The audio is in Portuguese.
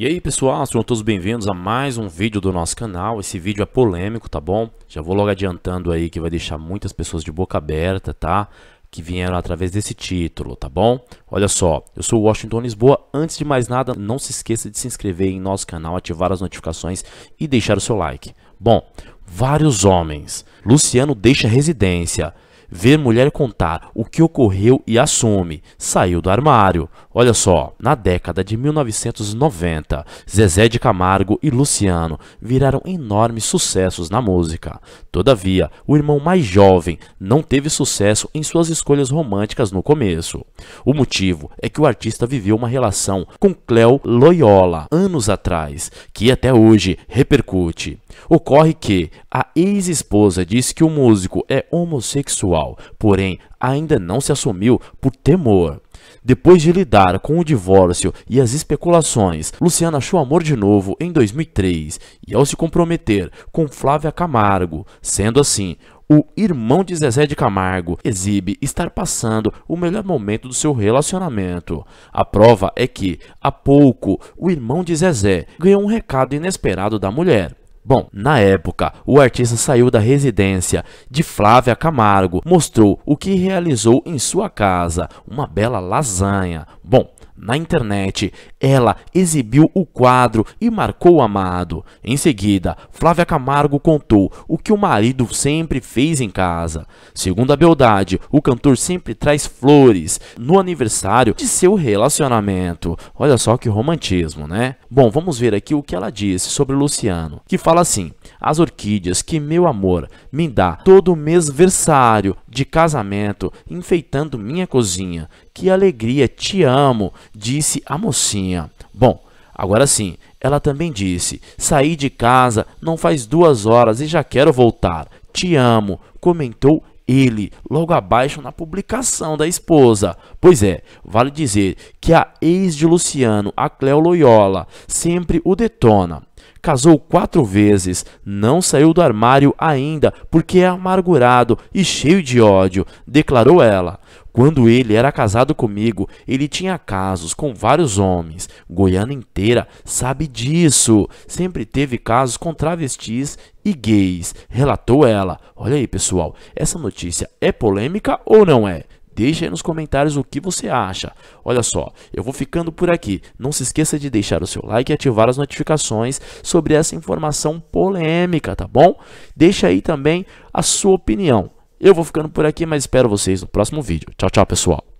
E aí pessoal, sejam todos bem-vindos a mais um vídeo do nosso canal, esse vídeo é polêmico, tá bom? Já vou logo adiantando aí que vai deixar muitas pessoas de boca aberta, tá? Que vieram através desse título, tá bom? Olha só, eu sou Washington Lisboa, antes de mais nada, não se esqueça de se inscrever em nosso canal, ativar as notificações e deixar o seu like. Bom, vários homens, Luciano deixa residência, Ver mulher contar o que ocorreu e assume, saiu do armário. Olha só, na década de 1990, Zezé de Camargo e Luciano viraram enormes sucessos na música. Todavia, o irmão mais jovem não teve sucesso em suas escolhas românticas no começo. O motivo é que o artista viveu uma relação com Cleo Loyola anos atrás, que até hoje repercute. Ocorre que a ex-esposa disse que o músico é homossexual porém ainda não se assumiu por temor. Depois de lidar com o divórcio e as especulações, Luciana achou amor de novo em 2003 e ao se comprometer com Flávia Camargo. Sendo assim, o irmão de Zezé de Camargo exibe estar passando o melhor momento do seu relacionamento. A prova é que, há pouco, o irmão de Zezé ganhou um recado inesperado da mulher. Bom, na época, o artista saiu da residência de Flávia Camargo, mostrou o que realizou em sua casa, uma bela lasanha. Bom, na internet, ela exibiu o quadro e marcou o amado. Em seguida, Flávia Camargo contou o que o marido sempre fez em casa. Segundo a Beldade, o cantor sempre traz flores no aniversário de seu relacionamento. Olha só que romantismo, né? Bom, vamos ver aqui o que ela disse sobre Luciano, que fala assim: As orquídeas que meu amor me dá todo mês versário de casamento, enfeitando minha cozinha. Que alegria, te amo, disse a mocinha. Bom, agora sim, ela também disse: saí de casa não faz duas horas e já quero voltar. Te amo, comentou ele, logo abaixo na publicação da esposa. Pois é, vale dizer que a ex de Luciano, a Cléo Loyola, sempre o detona. Casou quatro vezes, não saiu do armário ainda porque é amargurado e cheio de ódio, declarou ela. Quando ele era casado comigo, ele tinha casos com vários homens. Goiânia inteira sabe disso. Sempre teve casos com travestis e gays, relatou ela. Olha aí, pessoal, essa notícia é polêmica ou não é? Deixa aí nos comentários o que você acha. Olha só, eu vou ficando por aqui. Não se esqueça de deixar o seu like e ativar as notificações sobre essa informação polêmica, tá bom? Deixa aí também a sua opinião. Eu vou ficando por aqui, mas espero vocês no próximo vídeo. Tchau, tchau, pessoal.